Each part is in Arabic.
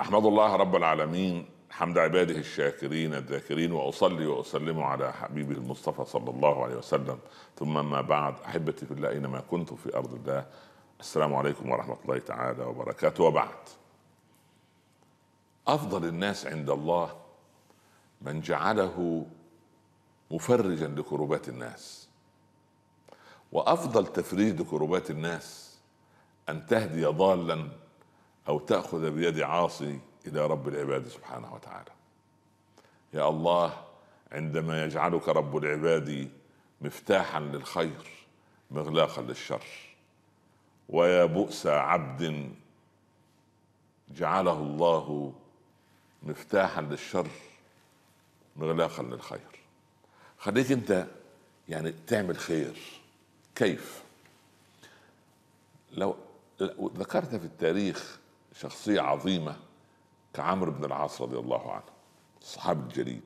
احمد الله رب العالمين حمد عباده الشاكرين الذاكرين واصلي واسلم على حبيبه المصطفى صلى الله عليه وسلم ثم ما بعد احبتي في الله اينما كنتم في ارض الله السلام عليكم ورحمه الله تعالى وبركاته وبعد افضل الناس عند الله من جعله مفرجا لكروبات الناس وافضل تفريج لكروبات الناس ان تهدي ضالا أو تأخذ بيد عاصي إلى رب العباد سبحانه وتعالى يا الله عندما يجعلك رب العباد مفتاحا للخير مغلاقا للشر ويا بؤس عبد جعله الله مفتاحا للشر مغلاقا للخير خليك انت يعني تعمل خير كيف لو ذكرت في التاريخ شخصية عظيمة كعمرو بن العاص رضي الله عنه الصحابي الجليل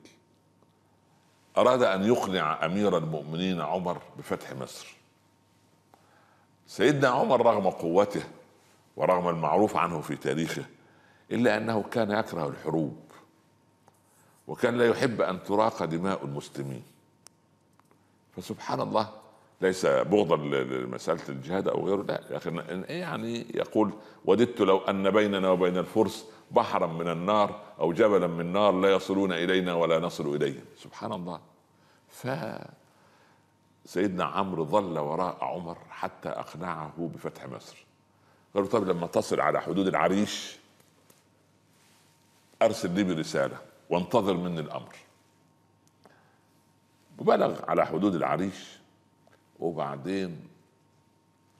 أراد أن يقنع أمير المؤمنين عمر بفتح مصر سيدنا عمر رغم قوته ورغم المعروف عنه في تاريخه إلا أنه كان يكره الحروب وكان لا يحب أن تراق دماء المسلمين فسبحان الله ليس بغضا لمساله الجهاد او غيره لا لكن يعني يقول وددت لو ان بيننا وبين الفرس بحرا من النار او جبلا من نار لا يصلون الينا ولا نصل اليهم سبحان الله ف سيدنا عمرو ظل وراء عمر حتى اقنعه بفتح مصر قال طب لما تصل على حدود العريش ارسل لي برساله وانتظر مني الامر وبلغ على حدود العريش وبعدين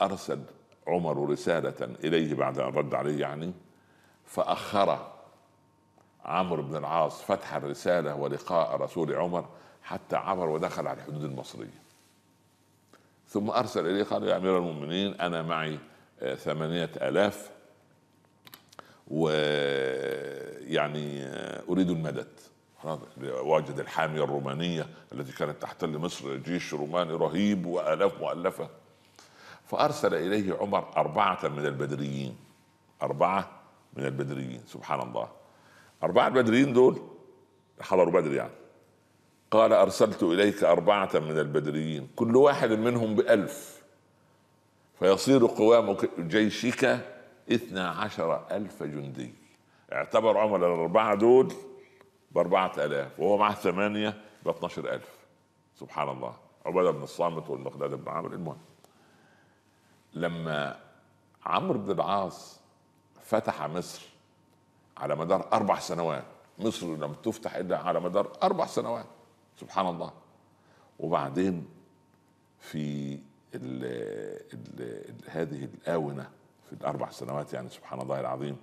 ارسل عمر رساله اليه بعد ان رد عليه يعني فاخر عمرو بن العاص فتح الرساله ولقاء رسول عمر حتى عبر ودخل على الحدود المصريه ثم ارسل اليه قال يا امير المؤمنين انا معي آه، ثمانيه الاف ويعني آه، آه، اريد المدد واجد الحامية الرومانية التي كانت تحتل مصر جيش روماني رهيب وآلاف مؤلفة فأرسل إليه عمر أربعة من البدريين أربعة من البدريين سبحان الله أربعة البدريين دول حضروا بدر يعني قال أرسلت إليك أربعة من البدريين كل واحد منهم بألف فيصير قوام جيشك اثنا عشر ألف جندي اعتبر عمر الأربعة دول ب 4000 وهو معه ثمانيه ب 12000 سبحان الله عباده بن الصامت والمقداد بن عامر المهم لما عمرو بن العاص فتح مصر على مدار اربع سنوات مصر لم تفتح الا على مدار اربع سنوات سبحان الله وبعدين في الـ الـ هذه الاونه في الاربع سنوات يعني سبحان الله العظيم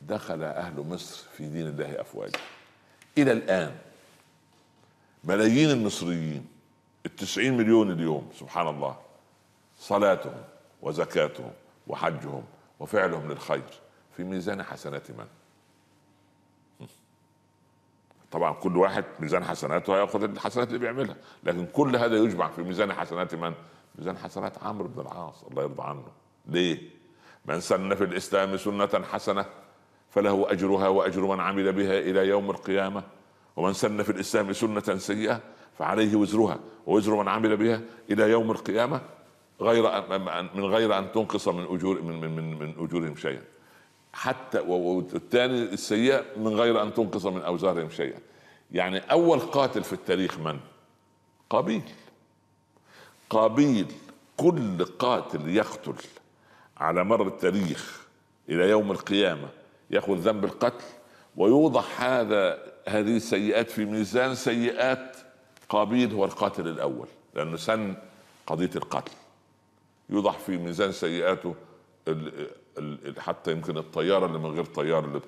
دخل أهل مصر في دين الله أفواجا إلى الآن ملايين المصريين التسعين مليون اليوم سبحان الله صلاتهم وزكاتهم وحجهم وفعلهم للخير في ميزان حسنات من طبعا كل واحد ميزان حسناته هياخد الحسنات اللي بيعملها لكن كل هذا يجمع في ميزان حسنات من ميزان حسنات عمرو بن العاص الله يرضى عنه ليه من سن في الاسلام سنه حسنه فله اجرها واجر من عمل بها الى يوم القيامه ومن سن في الاسلام سنه سيئه فعليه وزرها ووزر من عمل بها الى يوم القيامه غير أن من غير ان تنقص من اجور من من من, من اجورهم شيئا حتى والثاني السيئه من غير ان تنقص من اوزارهم شيئا يعني اول قاتل في التاريخ من قابيل قابيل كل قاتل يقتل على مر التاريخ الى يوم القيامه ياخذ ذنب القتل ويوضح هذا هذه السيئات في ميزان سيئات قابيل هو القاتل الاول لانه سن قضيه القتل يوضح في ميزان سيئاته الـ الـ حتى يمكن الطياره اللي من غير طيار اللي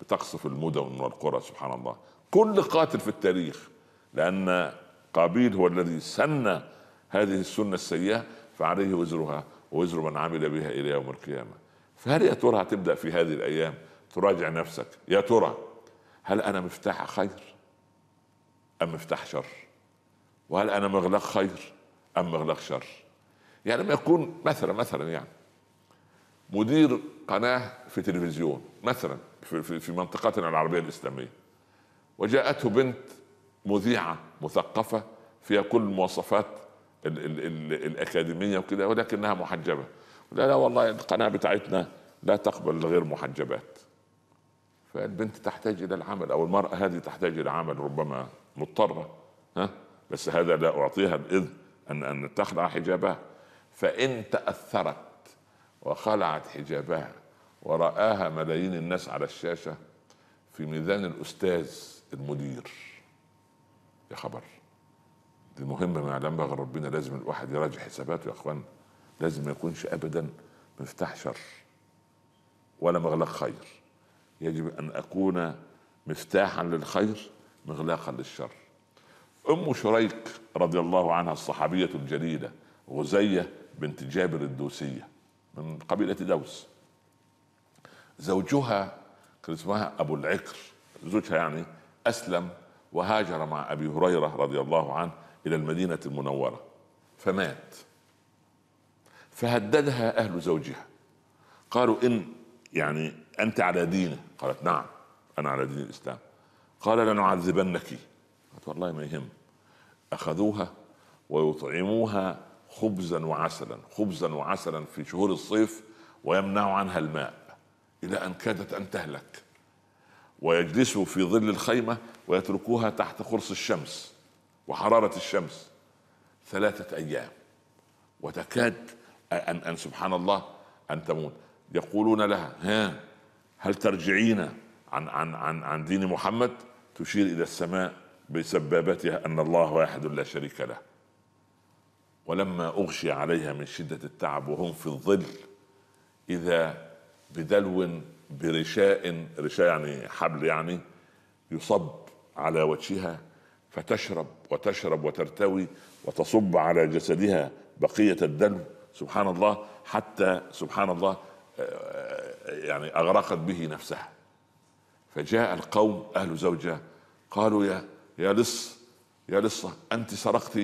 بتقصف المدن والقرى سبحان الله كل قاتل في التاريخ لان قابيل هو الذي سن هذه السنه السيئه فعليه وزرها ووزر من عمل بها الى يوم القيامه فهل يا ترى هتبدا في هذه الايام تراجع نفسك يا ترى هل انا مفتاح خير ام مفتاح شر وهل انا مغلق خير ام مغلق شر يعني لما يكون مثلا مثلا يعني مدير قناه في تلفزيون مثلا في, في, في منطقتنا العربيه الاسلاميه وجاءته بنت مذيعه مثقفه فيها كل المواصفات ال ال ال الاكاديميه وكده ولكنها محجبه لا لا والله القناه بتاعتنا لا تقبل غير محجبات فالبنت تحتاج الى العمل او المراه هذه تحتاج الى عمل ربما مضطره ها بس هذا لا اعطيها الاذن ان ان تخلع حجابها فان تاثرت وخلعت حجابها ورآها ملايين الناس على الشاشه في ميزان الاستاذ المدير يا خبر دي مهمه ما لم يغر ربنا لازم الواحد يراجع حساباته يا اخوان لازم ما يكونش ابدا مفتاح شر ولا مغلق خير يجب ان اكون مفتاحا للخير مغلاقا للشر ام شريك رضي الله عنها الصحابيه الجليله غزيه بنت جابر الدوسيه من قبيله دوس زوجها كان اسمها ابو العكر زوجها يعني اسلم وهاجر مع ابي هريره رضي الله عنه الى المدينه المنوره فمات فهددها اهل زوجها قالوا ان يعني انت على دينه قالت نعم انا على دين الاسلام قال لنعذبنك قالت والله ما يهم اخذوها ويطعموها خبزا وعسلا خبزا وعسلا في شهور الصيف ويمنع عنها الماء الى ان كادت ان تهلك ويجلسوا في ظل الخيمه ويتركوها تحت قرص الشمس وحراره الشمس ثلاثه ايام وتكاد ان ان سبحان الله ان تموت يقولون لها ها هل ترجعين عن عن عن عن دين محمد تشير الى السماء بسبابتها ان الله واحد لا شريك له ولما اغشي عليها من شده التعب وهم في الظل اذا بدلو برشاء رشاء يعني حبل يعني يصب على وجهها فتشرب وتشرب وترتوي وتصب على جسدها بقيه الدلو سبحان الله حتى سبحان الله يعني اغرقت به نفسها فجاء القوم اهل زوجها قالوا يا يا لص يا لصه انت سرقت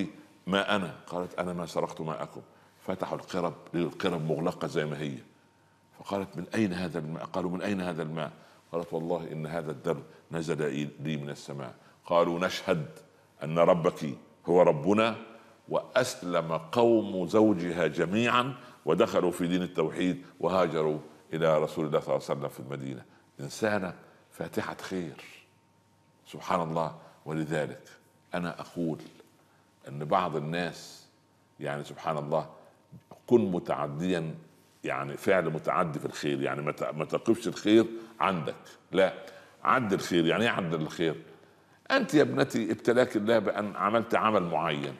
ما انا قالت انا ما سرقت ماءكم فتحوا القرب للقرب مغلقه زي ما هي فقالت من اين هذا الماء قالوا من اين هذا الماء قالت والله ان هذا الدر نزل لي من السماء قالوا نشهد ان ربك هو ربنا واسلم قوم زوجها جميعا ودخلوا في دين التوحيد وهاجروا الى رسول الله صلى الله عليه وسلم في المدينه انسانه فاتحه خير سبحان الله ولذلك انا اقول ان بعض الناس يعني سبحان الله كن متعديا يعني فعل متعدي في الخير يعني ما تقفش الخير عندك لا عد الخير يعني ايه عد الخير انت يا ابنتي ابتلاك الله بان عملت عمل معين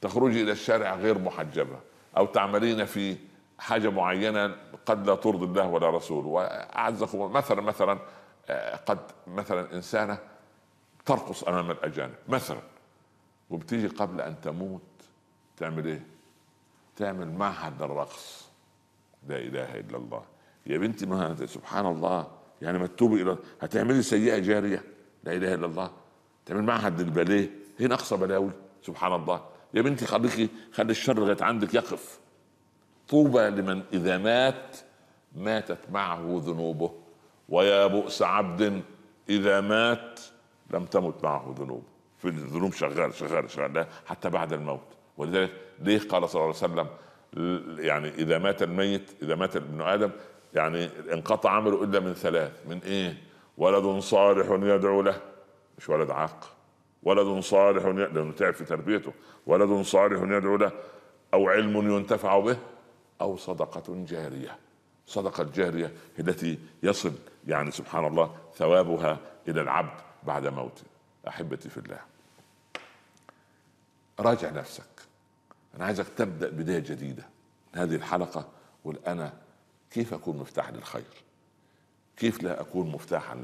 تخرجي الى الشارع غير محجبه او تعملين في حاجه معينه قد لا ترضي الله ولا رسوله واعزكم مثلا مثلا آه، قد مثلا انسانه ترقص امام الاجانب مثلا وبتيجي قبل ان تموت تعمل ايه؟ تعمل معهد للرقص لا اله الا الله يا بنتي ما سبحان الله يعني ما تتوبي الى هتعملي سيئه جاريه لا اله الا الله تعمل معهد للباليه هنا اقصى بلاوي سبحان الله يا بنتي خليكي خلي الشر لغايه عندك يقف طوبى لمن اذا مات ماتت معه ذنوبه ويا بؤس عبد اذا مات لم تمت معه ذنوبه في الذنوب شغال شغال شغال حتى بعد الموت ولذلك ليه قال صلى الله عليه وسلم يعني اذا مات الميت اذا مات ابن ادم يعني انقطع عمله الا من ثلاث من ايه ولد صالح يدعو له مش ولد عاق ولد صالح لأنه تعب في تربيته ولد صالح يدعو له أو علم ينتفع به أو صدقة جارية صدقة جارية التي يصل يعني سبحان الله ثوابها إلى العبد بعد موته أحبتي في الله راجع نفسك أنا عايزك تبدأ بداية جديدة هذه الحلقة قل انا كيف أكون مفتاح للخير كيف لا أكون مفتاحا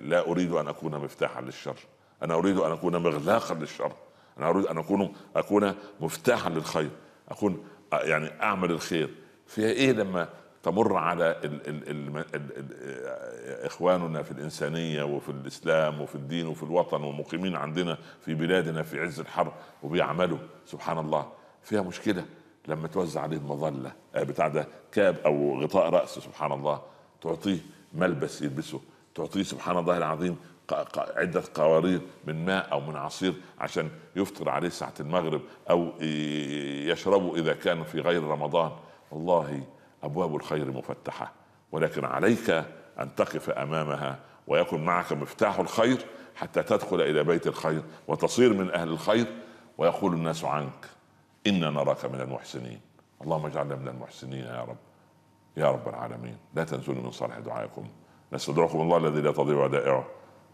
لا أريد أن أكون مفتاحا للشر انا اريد ان اكون مغلاقا للشر انا اريد ان اكون اكون مفتاحا للخير اكون يعني اعمل الخير فيها ايه لما تمر على الـ الـ الـ الـ الـ اخواننا في الانسانيه وفي الاسلام وفي الدين وفي الوطن ومقيمين عندنا في بلادنا في عز الحرب وبيعملوا سبحان الله فيها مشكله لما توزع عليه المظله آه، بتاع ده كاب او غطاء راس سبحان الله تعطيه ملبس يلبسه تعطيه سبحان الله العظيم عده قوارير من ماء او من عصير عشان يفطر عليه ساعه المغرب او يشربه اذا كان في غير رمضان والله ابواب الخير مفتحه ولكن عليك ان تقف امامها ويكن معك مفتاح الخير حتى تدخل الى بيت الخير وتصير من اهل الخير ويقول الناس عنك انا نراك من المحسنين اللهم اجعلنا من المحسنين يا رب يا رب العالمين لا تنزلوا من صالح دعائكم نستدعوكم الله الذي لا تضيع ودائعه